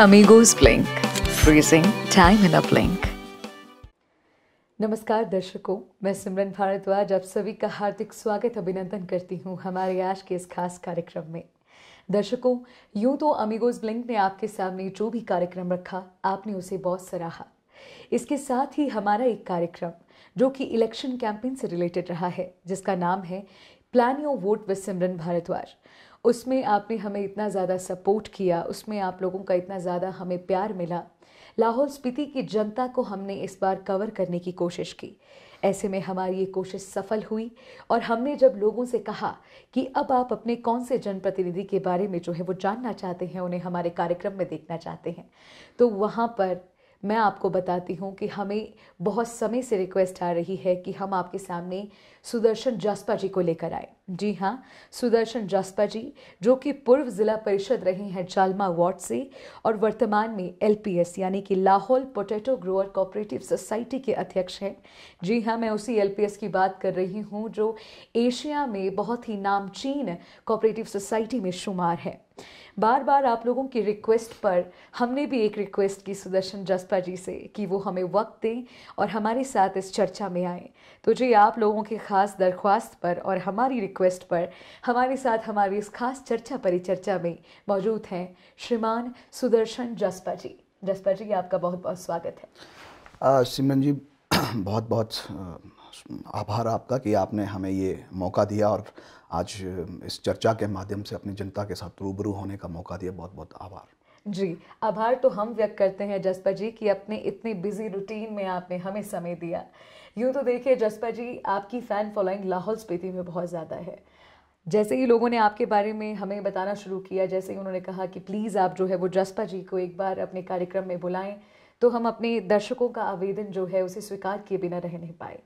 अमीगोज blink freezing time in a blink नमस्कार दर्शकों मैं सिमरन भारद्वाज आप सभी का हार्दिक स्वागत अभिनंदन करती हूँ हमारे आज के इस खास कार्यक्रम में दर्शकों यूं तो अमीगोज ब्लिंक ने आपके सामने जो भी कार्यक्रम रखा आपने उसे बहुत सराहा इसके साथ ही हमारा एक कार्यक्रम जो कि इलेक्शन कैंपेन से रिलेटेड रहा है जिसका नाम है plan your vote with Simran Bhardwaj उसमें आपने हमें इतना ज़्यादा सपोर्ट किया उसमें आप लोगों का इतना ज़्यादा हमें प्यार मिला लाहौल स्पीति की जनता को हमने इस बार कवर करने की कोशिश की ऐसे में हमारी ये कोशिश सफल हुई और हमने जब लोगों से कहा कि अब आप अपने कौन से जनप्रतिनिधि के बारे में जो है वो जानना चाहते हैं उन्हें हमारे कार्यक्रम में देखना चाहते हैं तो वहाँ पर मैं आपको बताती हूँ कि हमें बहुत समय से रिक्वेस्ट आ रही है कि हम आपके सामने सुदर्शन जासपा जी को लेकर आए जी हाँ सुदर्शन जासपा जी जो कि पूर्व जिला परिषद रहे हैं जालमा वार्ड से और वर्तमान में एलपीएस यानी कि Lahaul potato grower cooperative society के अध्यक्ष हैं जी हाँ मैं उसी एलपीएस की बात कर रही हूँ जो एशिया में बहुत ही नामचीन कोऑपरेटिव सोसाइटी में शुमार है बार बार आप लोगों की रिक्वेस्ट पर हमने भी एक रिक्वेस्ट की सुदर्शन जसपा जी से कि वो हमें वक्त दें और हमारे साथ इस चर्चा में आएँ तो जी आप लोगों के खास खास दरख्वास्त पर और हमारी रिक्वेस्ट पर हमारे साथ हमारी इस खास चर्चा परिचर्चा में मौजूद हैं श्रीमान सुदर्शन जसपा जी जसपा जी आपका बहुत बहुत स्वागत है सिमरन जी बहुत बहुत आभार आपका कि आपने हमें ये मौका दिया और आज इस चर्चा के माध्यम से अपनी जनता के साथ रूबरू होने का मौका दिया बहुत बहुत आभार जी आभार तो हम व्यक्त करते हैं जसपा जी कि अपने इतने बिजी रूटीन में आपने हमें समय दिया यूं तो देखिए जसपा जी आपकी फ़ैन फॉलोइंग लाहौल स्पीति में बहुत ज़्यादा है जैसे ही लोगों ने आपके बारे में हमें बताना शुरू किया जैसे ही उन्होंने कहा कि प्लीज़ आप जो है वो जसपा जी को एक बार अपने कार्यक्रम में बुलाएं तो हम अपने दर्शकों का आवेदन जो है उसे स्वीकार किए बिना रह नहीं पाए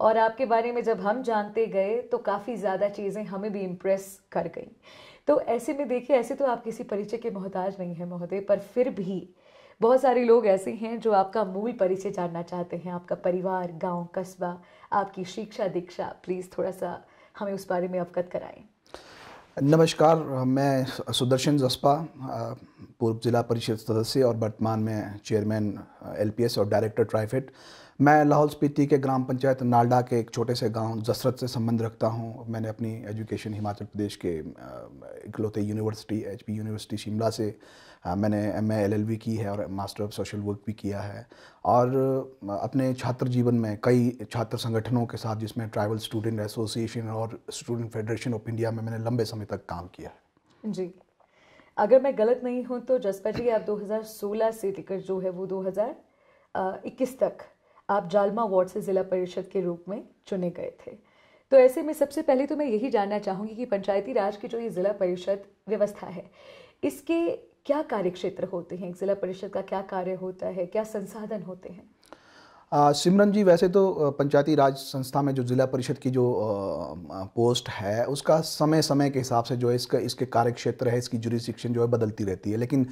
और आपके बारे में जब हम जानते गए तो काफ़ी ज़्यादा चीज़ें हमें भी इम्प्रेस कर गई तो ऐसे में देखिए ऐसे तो आप किसी परिचय के मोहताज नहीं हैं महोदय पर फिर भी बहुत सारे लोग ऐसे हैं जो आपका मूल परिचय जानना चाहते हैं आपका परिवार गांव कस्बा आपकी शिक्षा दीक्षा प्लीज़ थोड़ा सा हमें उस बारे में अवगत कराएं नमस्कार मैं सुदर्शन जस्पा पूर्व ज़िला परिषद सदस्य और वर्तमान में चेयरमैन एलपीएस और डायरेक्टर ट्राइफेड मैं लाहौल स्पीति के ग्राम पंचायत नालडा के एक छोटे से गांव जसरत से संबंध रखता हूं मैंने अपनी एजुकेशन हिमाचल प्रदेश के इकलौते यूनिवर्सिटी एचपी यूनिवर्सिटी शिमला से हाँ, मैंने एम एलएलबी की है और मास्टर ऑफ सोशल वर्क भी किया है और अपने छात्र जीवन में कई छात्र संगठनों के साथ जिसमें ट्राइबल स्टूडेंट एसोसिएशन और स्टूडेंट फेडरेशन ऑफ इंडिया में मैंने लंबे समय तक काम किया है जी अगर मैं गलत नहीं हूँ तो जसपा जी आप 2016 से लेकर जो है वो 2021 तक आप जालमा वार्ड से ज़िला परिषद के रूप में चुने गए थे तो ऐसे में सबसे पहले तो मैं यही जानना चाहूँगी कि पंचायती राज की जो ये ज़िला परिषद व्यवस्था है इसके क्या कार्यक्षेत्र होते हैं जिला परिषद का क्या कार्य होता है क्या संसाधन होते हैं सिमरन जी वैसे तो पंचायती राज संस्था में जो ज़िला परिषद की जो पोस्ट है उसका समय समय के हिसाब से जो है इसका इसके कार्यक्षेत्र है इसकी जुरिस्डिक्शन जो है बदलती रहती है लेकिन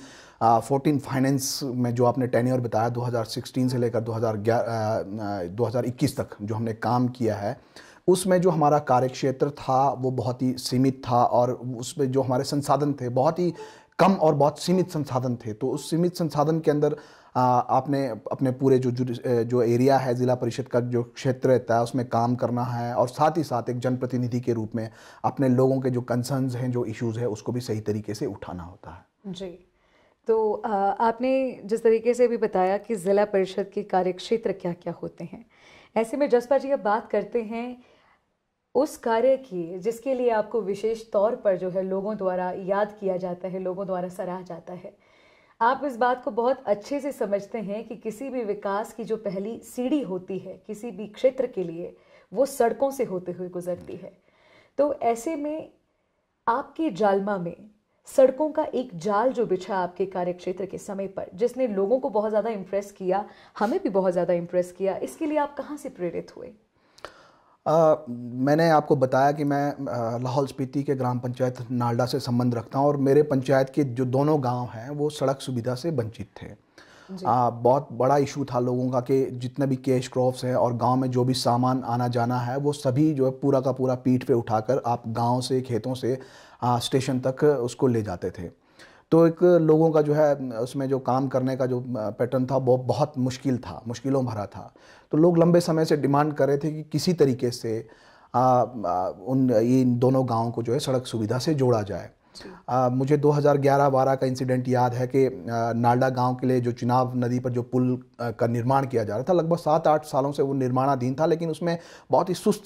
फोर्टीन फाइनेंस में जो आपने टेन्योर बताया 2016 से लेकर 2011 2021 तक जो हमने काम किया है उसमें जो हमारा कार्यक्षेत्र था वो बहुत ही सीमित था और उसमें जो हमारे संसाधन थे बहुत ही कम और बहुत सीमित संसाधन थे तो उस सीमित संसाधन के अंदर आ, आपने अपने पूरे जो जो एरिया है ज़िला परिषद का जो क्षेत्र रहता है उसमें काम करना है और साथ ही साथ एक जनप्रतिनिधि के रूप में अपने लोगों के जो कंसर्न्स हैं जो इश्यूज़ हैं उसको भी सही तरीके से उठाना होता है जी तो आपने जिस तरीके से भी बताया कि ज़िला परिषद के कार्यक्षेत्र क्या क्या होते हैं ऐसे में जसपा जी अब बात करते हैं उस कार्य की जिसके लिए आपको विशेष तौर पर जो है लोगों द्वारा याद किया जाता है लोगों द्वारा सराहा जाता है आप इस बात को बहुत अच्छे से समझते हैं कि किसी भी विकास की जो पहली सीढ़ी होती है किसी भी क्षेत्र के लिए वो सड़कों से होते हुए गुजरती है तो ऐसे में आपके जालमा में सड़कों का एक जाल जो बिछा आपके कार्यक्षेत्र के समय पर जिसने लोगों को बहुत ज़्यादा इम्प्रेस किया हमें भी बहुत ज़्यादा इम्प्रेस किया इसके लिए आप कहाँ से प्रेरित हुए आ, मैंने आपको बताया कि मैं लाहौल स्पीति के ग्राम पंचायत नालडा से संबंध रखता हूँ और मेरे पंचायत के जो दोनों गांव हैं वो सड़क सुविधा से वंचित थे आ, बहुत बड़ा इशू था लोगों का कि जितने भी कैश क्रॉप्स हैं और गांव में जो भी सामान आना जाना है वो सभी जो है पूरा का पूरा पीठ पे उठाकर आप गांव से खेतों से आ, स्टेशन तक उसको ले जाते थे तो एक लोगों का जो है उसमें जो काम करने का जो पैटर्न था वो बहुत मुश्किल था मुश्किलों भरा था तो लोग लंबे समय से डिमांड कर रहे थे कि किसी तरीके से आ, आ, उन इन दोनों गाँव को जो है सड़क सुविधा से जोड़ा जाए आ, मुझे 2011-12 का इंसिडेंट याद है कि नालडा गांव के लिए जो चिनाब नदी पर जो पुल का निर्माण किया जा रहा था लगभग सात आठ सालों से वो निर्माणाधीन था लेकिन उसमें बहुत ही सुस्त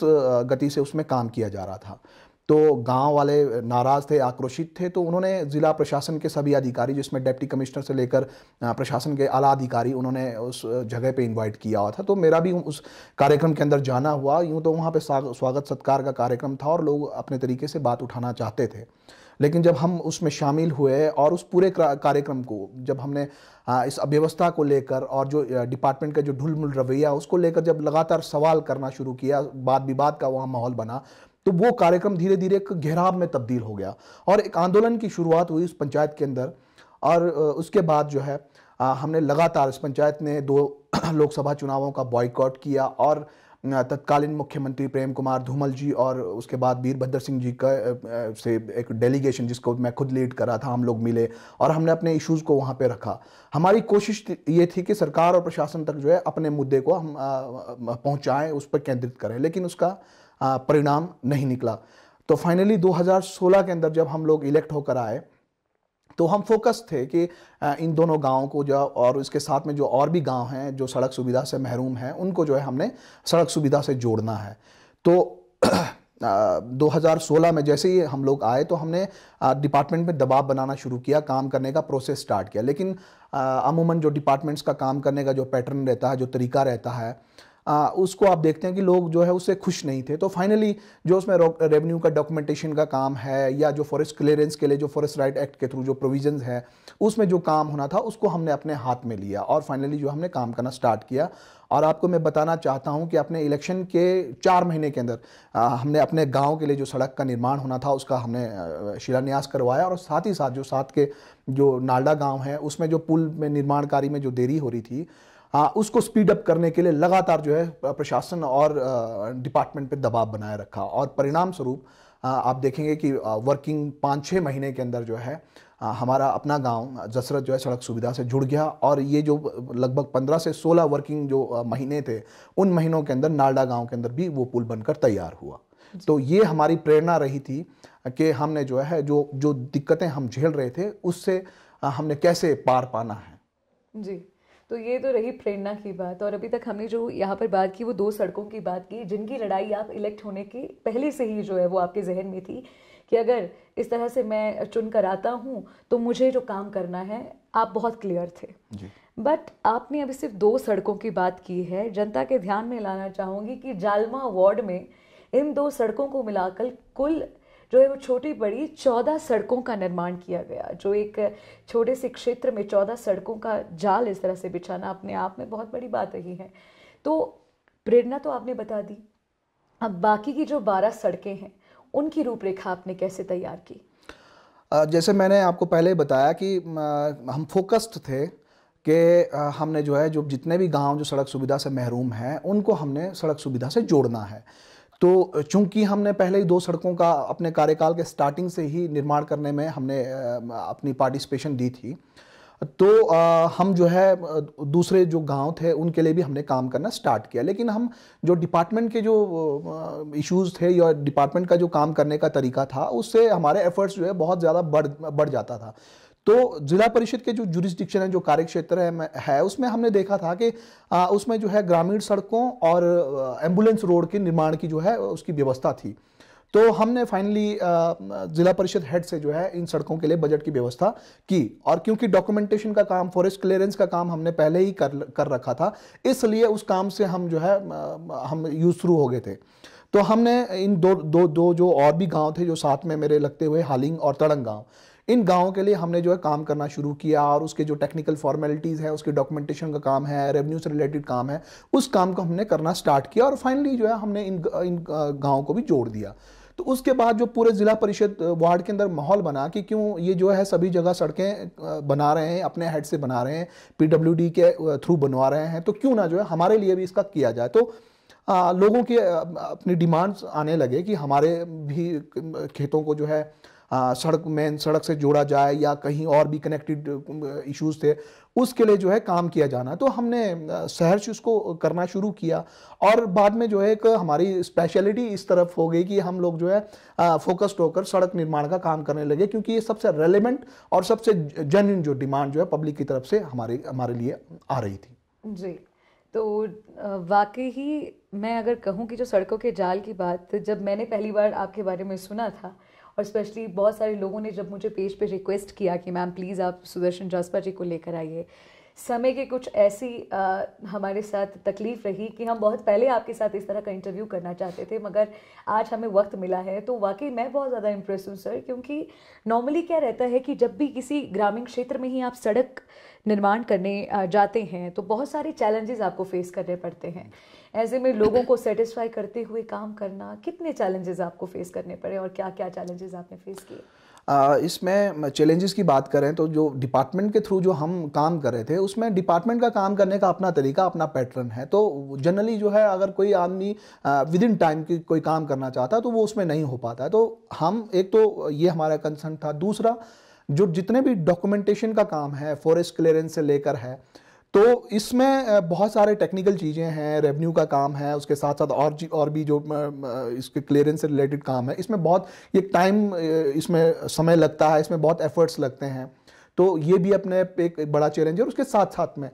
गति से उसमें काम किया जा रहा था तो गांव वाले नाराज़ थे आक्रोशित थे तो उन्होंने ज़िला प्रशासन के सभी अधिकारी जिसमें डिप्टी कमिश्नर से लेकर प्रशासन के आला अधिकारी उन्होंने उस जगह पे इनवाइट किया हुआ था तो मेरा भी उस कार्यक्रम के अंदर जाना हुआ यूँ तो वहाँ पे स्वागत सत्कार का कार्यक्रम था और लोग अपने तरीके से बात उठाना चाहते थे लेकिन जब हम उसमें शामिल हुए और उस पूरे कार्यक्रम को जब हमने इस अव्यवस्था को लेकर और जो डिपार्टमेंट का जो ढुलमुल रवैया उसको लेकर जब लगातार सवाल करना शुरू किया बात विवाद का वहाँ माहौल बना तो वो कार्यक्रम धीरे धीरे एक घेराव में तब्दील हो गया और एक आंदोलन की शुरुआत हुई उस पंचायत के अंदर और उसके बाद जो है हमने लगातार इस पंचायत ने दो लोकसभा चुनावों का बॉयकॉट किया और तत्कालीन मुख्यमंत्री प्रेम कुमार धूमल जी और उसके बाद वीरभद्र सिंह जी का से एक डेलीगेशन जिसको मैं खुद लीड कर रहा था हम लोग मिले और हमने अपने इश्यूज़ को वहाँ पे रखा हमारी कोशिश ये थी कि सरकार और प्रशासन तक जो है अपने मुद्दे को हम पहुँचाएँ उस पर केंद्रित करें लेकिन उसका परिणाम नहीं निकला तो फाइनली 2016 के अंदर जब हम लोग इलेक्ट होकर आए तो हम फोकस थे कि इन दोनों गाँव को जो और उसके साथ में जो और भी गाँव हैं जो सड़क सुविधा से महरूम हैं उनको जो है हमने सड़क सुविधा से जोड़ना है तो 2016 में जैसे ही हम लोग आए तो हमने डिपार्टमेंट में दबाव बनाना शुरू किया काम करने का प्रोसेस स्टार्ट किया लेकिन अमूमन जो डिपार्टमेंट्स का काम करने का जो पैटर्न रहता है जो तरीका रहता है आ, उसको आप देखते हैं कि लोग जो है उससे खुश नहीं थे तो फाइनली जो उसमें रेवेन्यू का डॉक्यूमेंटेशन का काम है या जो फॉरेस्ट क्लियरेंस के लिए जो फॉरेस्ट राइट एक्ट के थ्रू जो प्रोविजन है उसमें जो काम होना था उसको हमने अपने हाथ में लिया और फाइनली जो हमने काम करना स्टार्ट किया और आपको मैं बताना चाहता हूं कि अपने इलेक्शन के चार महीने के अंदर आ, हमने अपने गांव के लिए जो सड़क का निर्माण होना था उसका हमने शिलान्यास करवाया और साथ ही साथ जो साथ के जो नालडा गांव है उसमें जो पुल में निर्माण कार्य में जो देरी हो रही थी हाँ, उसको स्पीड अप करने के लिए लगातार जो है प्रशासन और डिपार्टमेंट पे दबाव बनाए रखा और परिणाम स्वरूप आप देखेंगे कि वर्किंग पाँच छः महीने के अंदर जो है हमारा अपना गांव जसरत जो है सड़क सुविधा से जुड़ गया और ये जो लगभग पंद्रह से सोलह वर्किंग जो महीने थे उन महीनों के अंदर नालडा गांव के अंदर भी वो पुल बनकर तैयार हुआ तो ये हमारी प्रेरणा रही थी कि हमने जो है जो जो दिक्कतें हम झेल रहे थे उससे हमने कैसे पार पाना है जी तो ये तो रही प्रेरणा की बात और अभी तक हमने जो यहाँ पर बात की वो दो सड़कों की बात की जिनकी लड़ाई आप इलेक्ट होने की पहले से ही जो है वो आपके जहन में थी कि अगर इस तरह से मैं चुन कर आता हूँ तो मुझे जो काम करना है आप बहुत क्लियर थे बट आपने अभी सिर्फ दो सड़कों की बात की है जनता के ध्यान में लाना चाहूँगी कि जालमा वार्ड में इन दो सड़कों को मिलाकर कुल जो है वो छोटी बड़ी चौदह सड़कों का निर्माण किया गया जो एक छोटे से क्षेत्र में चौदह सड़कों का जाल इस तरह से बिछाना अपने आप में बहुत बड़ी बात रही है तो प्रेरणा तो आपने बता दी अब बाकी की जो बारह सड़कें हैं उनकी रूपरेखा आपने कैसे तैयार की जैसे मैंने आपको पहले बताया कि हम फोकस्ड थे कि हमने जो है जो जितने भी गांव जो सड़क सुविधा से महरूम हैं उनको हमने सड़क सुविधा से जोड़ना है तो चूंकि हमने पहले ही दो सड़कों का अपने कार्यकाल के स्टार्टिंग से ही निर्माण करने में हमने अपनी पार्टिसिपेशन दी थी तो हम जो है दूसरे जो गांव थे उनके लिए भी हमने काम करना स्टार्ट किया लेकिन हम जो डिपार्टमेंट के जो इश्यूज थे या डिपार्टमेंट का जो काम करने का तरीका था उससे हमारे एफर्ट्स जो है बहुत ज़्यादा बढ़ बढ़ जाता था तो जिला परिषद के जो जुरिस्डिक्शन है जो कार्य क्षेत्र है, है उसमें हमने देखा था कि आ, उसमें जो है ग्रामीण सड़कों और एम्बुलेंस रोड के निर्माण की जो है उसकी व्यवस्था थी तो हमने फाइनली जिला परिषद हेड से जो है इन सड़कों के लिए बजट की व्यवस्था की और क्योंकि डॉक्यूमेंटेशन का काम फॉरेस्ट क्लियरेंस का काम हमने पहले ही कर कर रखा था इसलिए उस काम से हम जो है हम यूज शुरू हो गए थे तो हमने इन दो दो दो जो और भी गांव थे जो साथ में मेरे लगते हुए हालिंग और तड़ंग गांव इन गाँव के लिए हमने जो है काम करना शुरू किया और उसके जो टेक्निकल फॉर्मेलिटीज़ है उसके डॉक्यूमेंटेशन का काम है रेवेन्यू से रिलेटेड काम है उस काम को हमने करना स्टार्ट किया और फाइनली जो है हमने इन इन गाँव को भी जोड़ दिया तो उसके बाद जो पूरे ज़िला परिषद वार्ड के अंदर माहौल बना कि क्यों ये जो है सभी जगह सड़कें बना रहे हैं अपने हेड से बना रहे हैं पीडब्ल्यूडी के थ्रू बनवा रहे हैं तो क्यों ना जो है हमारे लिए भी इसका किया जाए तो आ, लोगों के अपनी डिमांड्स आने लगे कि हमारे भी खेतों को जो है सड़क में सड़क से जोड़ा जाए या कहीं और भी कनेक्टेड इश्यूज़ uh, थे उसके लिए जो है काम किया जाना तो हमने शहर uh, से उसको करना शुरू किया और बाद में जो है एक हमारी स्पेशलिटी इस तरफ हो गई कि हम लोग जो है फोकस्ड uh, होकर सड़क निर्माण का काम करने लगे क्योंकि ये सबसे रेलिवेंट और सबसे जेन्यून जो डिमांड जो है पब्लिक की तरफ से हमारे हमारे लिए आ रही थी जी तो वाकई ही मैं अगर कहूँ कि जो सड़कों के जाल की बात जब मैंने पहली बार आपके बारे में सुना था और स्पेशली बहुत सारे लोगों ने जब मुझे पेज पे रिक्वेस्ट किया कि मैम प्लीज़ आप सुदर्शन जासपा जी को लेकर आइए समय के कुछ ऐसी आ, हमारे साथ तकलीफ़ रही कि हम बहुत पहले आपके साथ इस तरह का इंटरव्यू करना चाहते थे मगर आज हमें वक्त मिला है तो वाकई मैं बहुत ज़्यादा इम्प्रेस हूँ सर क्योंकि नॉर्मली क्या रहता है कि जब भी किसी ग्रामीण क्षेत्र में ही आप सड़क निर्माण करने जाते हैं तो बहुत सारे चैलेंजेस आपको फेस करने पड़ते हैं ऐसे में लोगों को सेटिस्फाई करते हुए काम करना कितने चैलेंजेस आपको फेस करने पड़े और क्या क्या चैलेंजेस आपने फेस किए इसमें चैलेंजेस की बात करें तो जो डिपार्टमेंट के थ्रू जो हम काम कर रहे थे उसमें डिपार्टमेंट का काम करने का अपना तरीका अपना पैटर्न है तो जनरली जो है अगर कोई आदमी विद इन टाइम की कोई काम करना चाहता है तो वो उसमें नहीं हो पाता है तो हम एक तो ये हमारा कंसर्न था दूसरा जो जितने भी डॉक्यूमेंटेशन का काम है फॉरेस्ट क्लियरेंस से लेकर है तो इसमें बहुत सारे टेक्निकल चीज़ें हैं रेवेन्यू का काम है उसके साथ साथ और जी और भी जो इसके क्लियरेंस से रिलेटेड काम है इसमें बहुत एक टाइम इसमें समय लगता है इसमें बहुत एफर्ट्स लगते हैं तो ये भी अपने एक बड़ा चैलेंज है और उसके साथ साथ में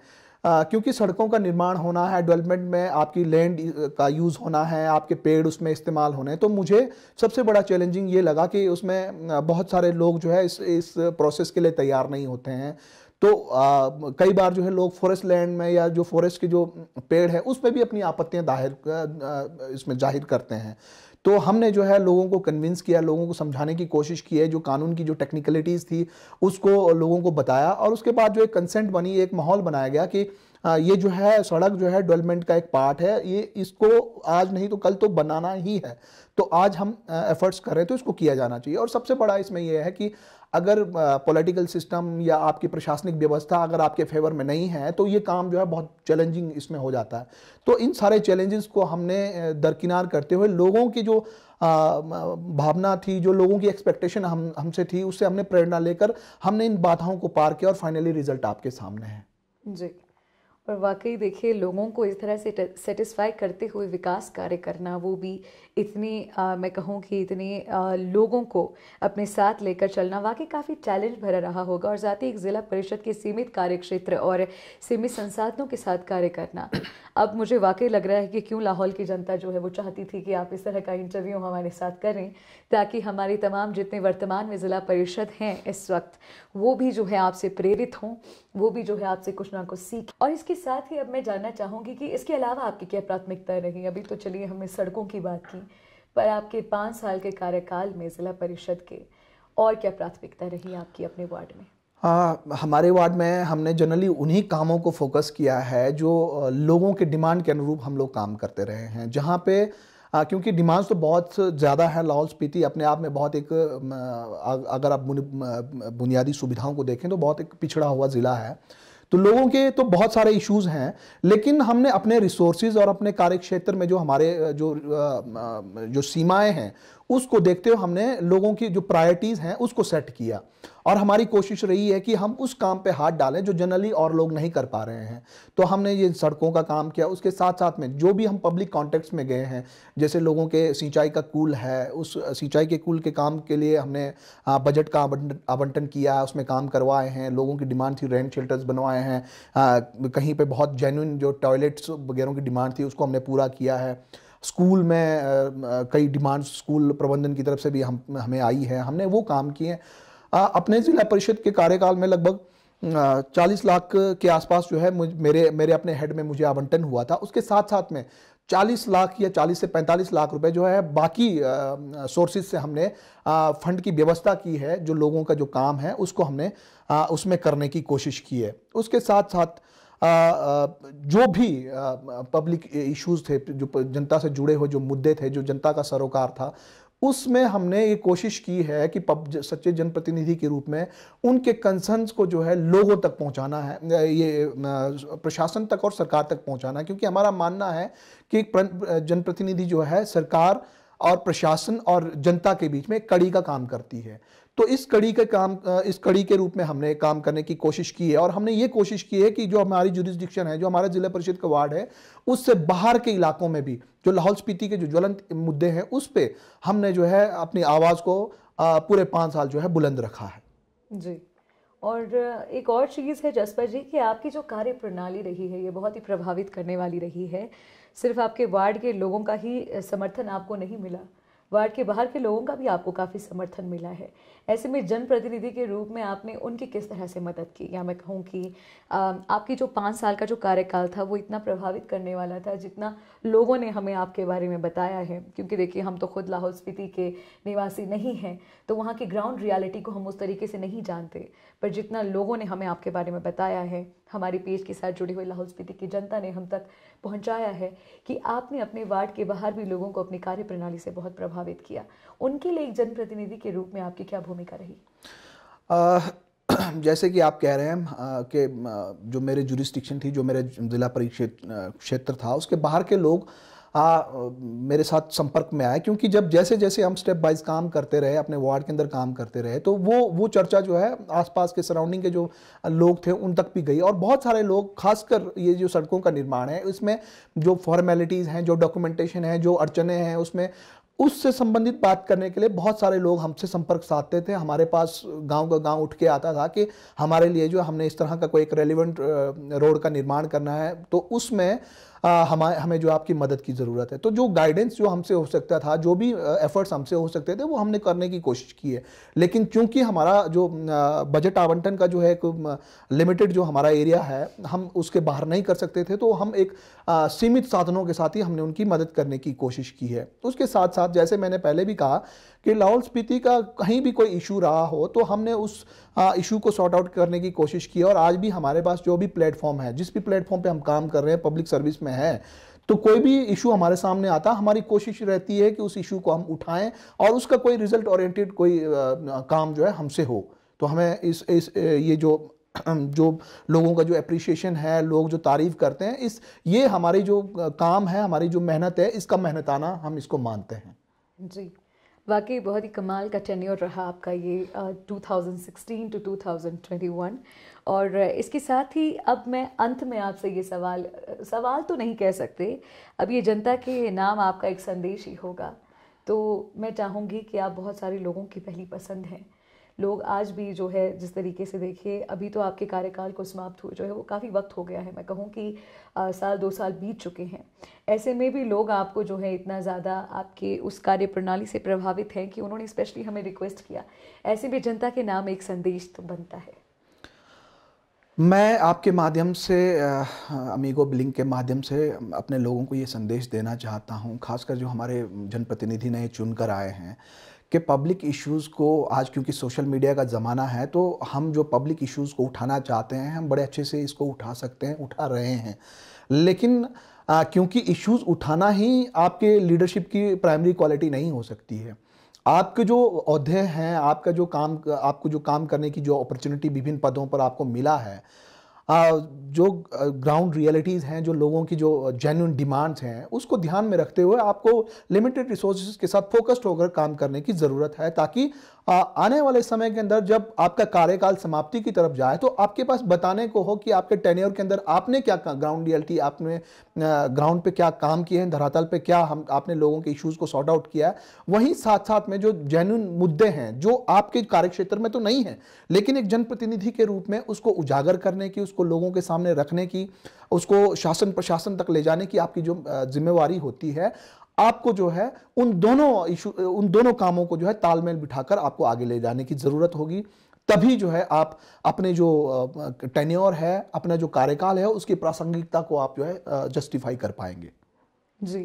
आ, क्योंकि सड़कों का निर्माण होना है डेवलपमेंट में आपकी लैंड का यूज़ होना है आपके पेड़ उसमें इस्तेमाल होने हैं तो मुझे सबसे बड़ा चैलेंजिंग ये लगा कि उसमें बहुत सारे लोग जो है इस इस प्रोसेस के लिए तैयार नहीं होते हैं तो आ, कई बार जो है लोग फॉरेस्ट लैंड में या जो फॉरेस्ट के जो पेड़ है उस पर भी अपनी आपत्तियां दाहिर इसमें जाहिर करते हैं तो हमने जो है लोगों को कन्विंस किया लोगों को समझाने की कोशिश की है जो कानून की जो टेक्निकलिटीज़ थी उसको लोगों को बताया और उसके बाद जो एक कंसेंट बनी एक माहौल बनाया गया कि हाँ, ये जो है सड़क जो है डेवलपमेंट का एक पार्ट है ये इसको आज नहीं तो कल तो बनाना ही है तो आज हम एफर्ट्स कर रहे हैं तो इसको किया जाना चाहिए और सबसे बड़ा इसमें यह है कि अगर पॉलिटिकल सिस्टम या आपकी प्रशासनिक व्यवस्था अगर आपके फेवर में नहीं है तो ये काम जो है बहुत चैलेंजिंग इसमें हो जाता है तो इन सारे चैलेंजेस को हमने दरकिनार करते हुए लोगों की जो भावना थी जो लोगों की एक्सपेक्टेशन हम हमसे थी उससे हमने प्रेरणा लेकर हमने इन बाधाओं को पार किया और फाइनली रिजल्ट आपके सामने है जी और वाकई देखिए लोगों को इस तरह से सेटिस्फाई करते हुए विकास कार्य करना वो भी इतने आ, मैं कहूँ कि इतने आ, लोगों को अपने साथ लेकर चलना वाकई काफ़ी चैलेंज भरा रहा होगा और साथ ही एक ज़िला परिषद के सीमित कार्य क्षेत्र और सीमित संसाधनों के साथ कार्य करना अब मुझे वाकई लग रहा है कि क्यों लाहौल की जनता जो है वो चाहती थी कि आप इस तरह का इंटरव्यू हमारे साथ करें ताकि हमारी तमाम जितने वर्तमान में ज़िला परिषद हैं इस वक्त वो भी जो है आपसे प्रेरित हों वो भी जो है आपसे कुछ ना कुछ सीख और इसके साथ ही अब मैं जानना चाहूंगी कि इसके अलावा आपकी क्या प्राथमिकता रही अभी तो चलिए हमने सड़कों की बात की पर आपके पाँच साल के कार्यकाल में ज़िला परिषद के और क्या प्राथमिकता रही आपकी अपने वार्ड में आ, हमारे वार्ड में हमने जनरली उन्हीं कामों को फोकस किया है जो लोगों के डिमांड के अनुरूप हम लोग काम करते रहे हैं जहाँ पे हाँ, क्योंकि डिमांड्स तो बहुत ज़्यादा है लाहौल स्पीति अपने आप में बहुत एक अगर आप बुनियादी सुविधाओं को देखें तो बहुत एक पिछड़ा हुआ ज़िला है तो लोगों के तो बहुत सारे इश्यूज हैं लेकिन हमने अपने रिसोर्सेज और अपने कार्य क्षेत्र में जो हमारे जो जो सीमाएं हैं उसको देखते हुए हमने लोगों की जो प्रायोरिटीज़ हैं उसको सेट किया और हमारी कोशिश रही है कि हम उस काम पे हाथ डालें जो जनरली और लोग नहीं कर पा रहे हैं तो हमने ये सड़कों का काम किया उसके साथ साथ में जो भी हम पब्लिक कॉन्टेक्ट्स में गए हैं जैसे लोगों के सिंचाई का कूल है उस सिंचाई के कूल के काम के लिए हमने बजट का आवंटन किया उसमें काम करवाए हैं लोगों की डिमांड थी रेंट शेल्टर्स बनवाए हैं कहीं पर बहुत जेन्यून जो टॉयलेट्स वगैरह की डिमांड थी उसको हमने पूरा किया है स्कूल में कई डिमांड्स स्कूल प्रबंधन की तरफ से भी हम हमें आई है हमने वो काम किए हैं अपने ज़िला परिषद के कार्यकाल में लगभग चालीस लाख के आसपास जो है मेरे मेरे अपने हेड में मुझे आवंटन हुआ था उसके साथ साथ में चालीस लाख या चालीस से पैंतालीस लाख रुपए जो है बाकी सोर्सेज से हमने आ, फंड की व्यवस्था की है जो लोगों का जो काम है उसको हमने आ, उसमें करने की कोशिश की है उसके साथ साथ जो भी पब्लिक इश्यूज थे जो जनता से जुड़े हुए जो मुद्दे थे जो जनता का सरोकार था उसमें हमने ये कोशिश की है कि पब सच्चे जनप्रतिनिधि के रूप में उनके कंसर्न्स को जो है लोगों तक पहुंचाना है ये प्रशासन तक और सरकार तक पहुंचाना है क्योंकि हमारा मानना है कि जनप्रतिनिधि जो है सरकार और प्रशासन और जनता के बीच में कड़ी का काम करती है तो इस कड़ी के काम इस कड़ी के रूप में हमने काम करने की कोशिश की है और हमने ये कोशिश की है कि जो हमारी जुरिस्डिक्शन है जो हमारा जिला परिषद का वार्ड है उससे बाहर के इलाकों में भी जो लाहौल स्पीति के जो ज्वलंत मुद्दे हैं उस पर हमने जो है अपनी आवाज़ को पूरे पाँच साल जो है बुलंद रखा है जी और एक और चीज़ है जसपा जी कि आपकी जो कार्य प्रणाली रही है ये बहुत ही प्रभावित करने वाली रही है सिर्फ आपके वार्ड के लोगों का ही समर्थन आपको नहीं मिला वार्ड के बाहर के लोगों का भी आपको काफ़ी समर्थन मिला है ऐसे में जनप्रतिनिधि के रूप में आपने उनकी किस तरह से मदद की या मैं कहूँ कि आपकी जो पाँच साल का जो कार्यकाल था वो इतना प्रभावित करने वाला था जितना लोगों ने हमें आपके बारे में बताया है क्योंकि देखिए हम तो खुद लाहौल स्पीति के निवासी नहीं हैं तो वहाँ की ग्राउंड रियलिटी को हम उस तरीके से नहीं जानते पर जितना लोगों ने हमें आपके बारे में बताया है हमारे पेज के साथ जुड़ी हुई लाहौल स्पीति की जनता ने हम तक पहुंचाया है कि आपने अपने वार्ड के बाहर भी लोगों को अपनी कार्य प्रणाली से बहुत प्रभावित किया उनके लिए एक जनप्रतिनिधि के रूप में आपकी क्या भूमिका रही आ, जैसे कि आप कह रहे हैं कि जो मेरे जुरिस्टिक्शन थी जो मेरे ज़िला परिक्षेत्र क्षेत्र था उसके बाहर के लोग आ, हाँ, मेरे साथ संपर्क में आए क्योंकि जब जैसे जैसे हम स्टेप वाइज काम करते रहे अपने वार्ड के अंदर काम करते रहे तो वो वो चर्चा जो है आसपास के सराउंडिंग के जो लोग थे उन तक भी गई और बहुत सारे लोग खासकर ये जो सड़कों का निर्माण है इसमें जो फॉर्मेलिटीज़ हैं जो डॉक्यूमेंटेशन है जो अड़चने हैं उसमें उससे संबंधित बात करने के लिए बहुत सारे लोग हमसे संपर्क साधते थे हमारे पास गांव का गांव उठ के आता था कि हमारे लिए जो हमने इस तरह का कोई एक रेलिवेंट रोड का निर्माण करना है तो उसमें हमारे हमें जो आपकी मदद की ज़रूरत है तो जो गाइडेंस जो हमसे हो सकता था जो भी एफर्ट्स हमसे हो सकते थे वो हमने करने की कोशिश की है लेकिन चूंकि हमारा जो बजट आवंटन का जो है लिमिटेड जो हमारा एरिया है हम उसके बाहर नहीं कर सकते थे तो हम एक आ, सीमित साधनों के साथ ही हमने उनकी मदद करने की कोशिश की है उसके साथ साथ जैसे मैंने पहले भी कहा कि लाहौल स्पीति का कहीं भी कोई इशू रहा हो तो हमने उस इशू को सॉर्ट आउट करने की कोशिश की और आज भी हमारे पास जो भी प्लेटफॉर्म है जिस भी प्लेटफॉर्म पे हम काम कर रहे हैं पब्लिक सर्विस में है तो कोई भी इशू हमारे सामने आता हमारी कोशिश रहती है कि उस इशू को हम उठाएं और उसका कोई रिजल्ट ओरिएंटेड कोई आ, काम जो है हमसे हो तो हमें इस इस ये जो जो लोगों का जो अप्रिशिएशन है लोग जो तारीफ़ करते हैं इस ये हमारी जो काम है हमारी जो मेहनत है इसका मेहनताना हम इसको मानते हैं जी वाकई बहुत ही कमाल का टेन्योर रहा आपका ये uh, 2016 टू 2021 और इसके साथ ही अब मैं अंत में आपसे ये सवाल सवाल तो नहीं कह सकते अब ये जनता के नाम आपका एक संदेश ही होगा तो मैं चाहूँगी कि आप बहुत सारे लोगों की पहली पसंद हैं लोग आज भी जो है जिस तरीके से देखिए अभी तो आपके कार्यकाल को समाप्त हुए जो है वो काफ़ी वक्त हो गया है मैं कहूँ कि आ, साल दो साल बीत चुके हैं ऐसे में भी लोग आपको जो है इतना ज़्यादा आपके उस कार्य प्रणाली से प्रभावित हैं कि उन्होंने स्पेशली हमें रिक्वेस्ट किया ऐसे में जनता के नाम एक संदेश तो बनता है मैं आपके माध्यम से अमीगो बिलिंग के माध्यम से अपने लोगों को ये संदेश देना चाहता हूँ खासकर जो हमारे जनप्रतिनिधि नए चुनकर आए हैं कि पब्लिक इश्यूज़ को आज क्योंकि सोशल मीडिया का ज़माना है तो हम जो पब्लिक इश्यूज़ को उठाना चाहते हैं हम बड़े अच्छे से इसको उठा सकते हैं उठा रहे हैं लेकिन आ, क्योंकि इश्यूज़ उठाना ही आपके लीडरशिप की प्राइमरी क्वालिटी नहीं हो सकती है आपके जो अहदे हैं आपका जो काम आपको जो काम करने की जो अपॉर्चुनिटी विभिन्न पदों पर आपको मिला है जो ग्राउंड रियलिटीज़ हैं जो लोगों की जो जेन्यून डिमांड्स हैं उसको ध्यान में रखते हुए आपको लिमिटेड रिसोर्स के साथ फोकस्ड होकर काम करने की ज़रूरत है ताकि आने वाले समय के अंदर जब आपका कार्यकाल समाप्ति की तरफ जाए तो आपके पास बताने को हो कि आपके टेन्योर के अंदर आपने क्या ग्राउंड रियलिटी आपने ग्राउंड पे क्या काम किए हैं धरातल पे क्या हम आपने लोगों के इश्यूज को सॉर्ट आउट किया है वहीं साथ साथ में जो जेन्यून मुद्दे हैं जो आपके कार्यक्षेत्र में तो नहीं है लेकिन एक जनप्रतिनिधि के रूप में उसको उजागर करने की उसको लोगों के सामने रखने की उसको शासन प्रशासन तक ले जाने की आपकी जो जिम्मेवारी होती है आपको जो है उन दोनों इशू उन दोनों कामों को जो है तालमेल बिठाकर आपको आगे ले जाने की ज़रूरत होगी तभी जो है आप अपने जो टेन्योर है अपना जो कार्यकाल है उसकी प्रासंगिकता को आप जो है जस्टिफाई कर पाएंगे जी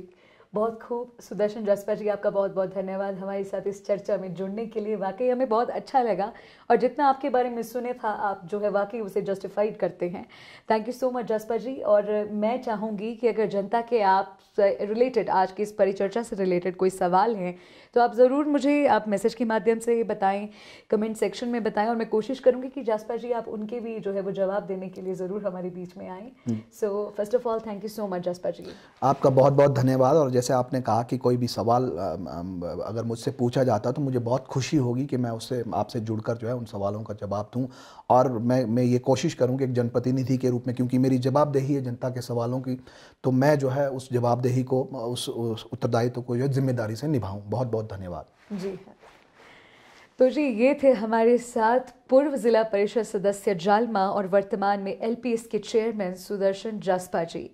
बहुत खूब सुदर्शन जसपा जी आपका बहुत बहुत धन्यवाद हमारे साथ इस चर्चा में जुड़ने के लिए वाकई हमें बहुत अच्छा लगा और जितना आपके बारे में सुने था आप जो है वाकई उसे जस्टिफाइड करते हैं thank you so much Jaspa ji और मैं चाहूँगी कि अगर जनता के आप रिलेटेड आज की इस परिचर्चा से रिलेटेड कोई सवाल हैं तो आप ज़रूर मुझे आप मैसेज के माध्यम से बताएं कमेंट सेक्शन में बताएं और मैं कोशिश करूंगी कि जासपा जी आप उनके भी जो है वो जवाब देने के लिए ज़रूर हमारे बीच में आएँ so first of all thank you so much Jaspa ji आपका बहुत बहुत धन्यवाद और जैसे आपने कहा कि कोई भी सवाल अगर मुझसे पूछा जाता तो मुझे बहुत खुशी होगी कि मैं उससे आपसे जुड़कर जो है उन सवालों का जवाब दूँ और मैं मैं ये कोशिश करूँ कि एक जनप्रतिनिधि के रूप में क्योंकि मेरी जवाबदेही है जनता के सवालों की तो मैं जो है उस जवाबदेही को उस, उस उत्तरदायित्व को जो है जिम्मेदारी से निभाऊँ बहुत बहुत बहुत धन्यवाद जी हाँ तो जी ये थे हमारे साथ पूर्व जिला परिषद सदस्य जालमा और वर्तमान में एलपीएस के चेयरमैन सुदर्शन जासपा जी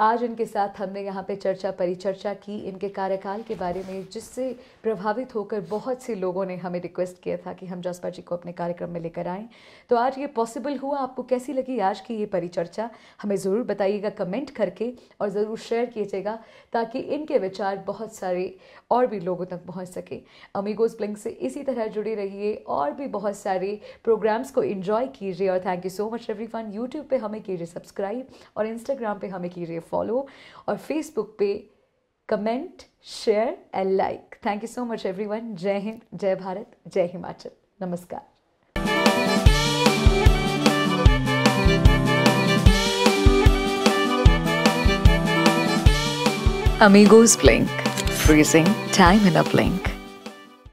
आज इनके साथ हमने यहाँ पे चर्चा परिचर्चा की इनके कार्यकाल के बारे में जिससे प्रभावित होकर बहुत से लोगों ने हमें रिक्वेस्ट किया था कि हम जसपा जी को अपने कार्यक्रम में लेकर आएँ तो आज ये पॉसिबल हुआ आपको कैसी लगी आज की ये परिचर्चा हमें ज़रूर बताइएगा कमेंट करके और ज़रूर शेयर कीजिएगा ताकि इनके विचार बहुत सारे और भी लोगों तक पहुँच सके अमीगोज ब्लिंक से इसी तरह जुड़े रहिए और भी बहुत सारे प्रोग्राम्स को इन्जॉय कीजिए और thank you so much everyone YouTube पर हमें कीजिए सब्सक्राइब और इंस्टाग्राम पर हमें कीजिए फॉलो और फेसबुक पे comment share and like thank you so much everyone जय हिंद जय भारत जय हिमाचल नमस्कार Amigos Blink, freezing time in a blink.